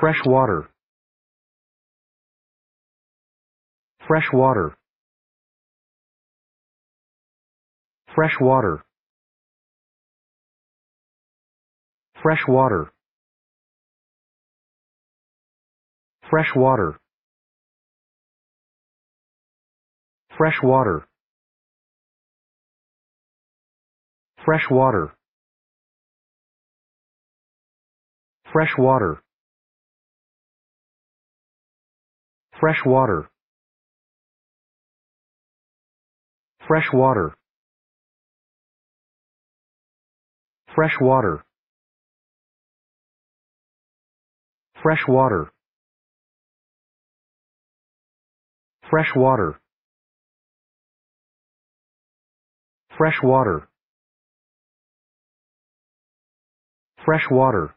Fresh water. Fresh water. Fresh water. Fresh water. Fresh water. Fresh water. Fresh water. Fresh water. Fresh water. Fresh water. Fresh water. Fresh water. Fresh water. Fresh water. Fresh water.